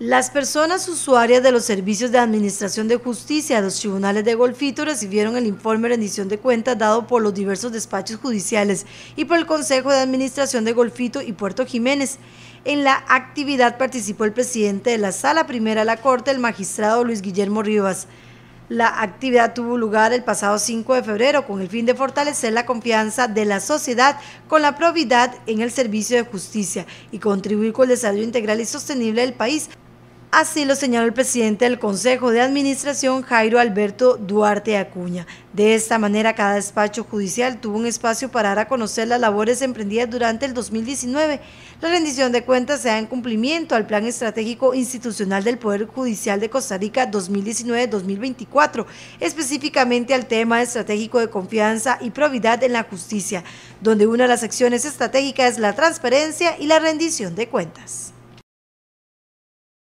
Las personas usuarias de los servicios de administración de justicia de los tribunales de Golfito recibieron el informe de rendición de cuentas dado por los diversos despachos judiciales y por el Consejo de Administración de Golfito y Puerto Jiménez. En la actividad participó el presidente de la Sala Primera de la Corte, el magistrado Luis Guillermo Rivas. La actividad tuvo lugar el pasado 5 de febrero con el fin de fortalecer la confianza de la sociedad con la probidad en el servicio de justicia y contribuir con el desarrollo integral y sostenible del país Así lo señaló el presidente del Consejo de Administración, Jairo Alberto Duarte Acuña. De esta manera, cada despacho judicial tuvo un espacio para dar a conocer las labores emprendidas durante el 2019. La rendición de cuentas se da en cumplimiento al Plan Estratégico Institucional del Poder Judicial de Costa Rica 2019-2024, específicamente al tema estratégico de confianza y probidad en la justicia, donde una de las acciones estratégicas es la transparencia y la rendición de cuentas.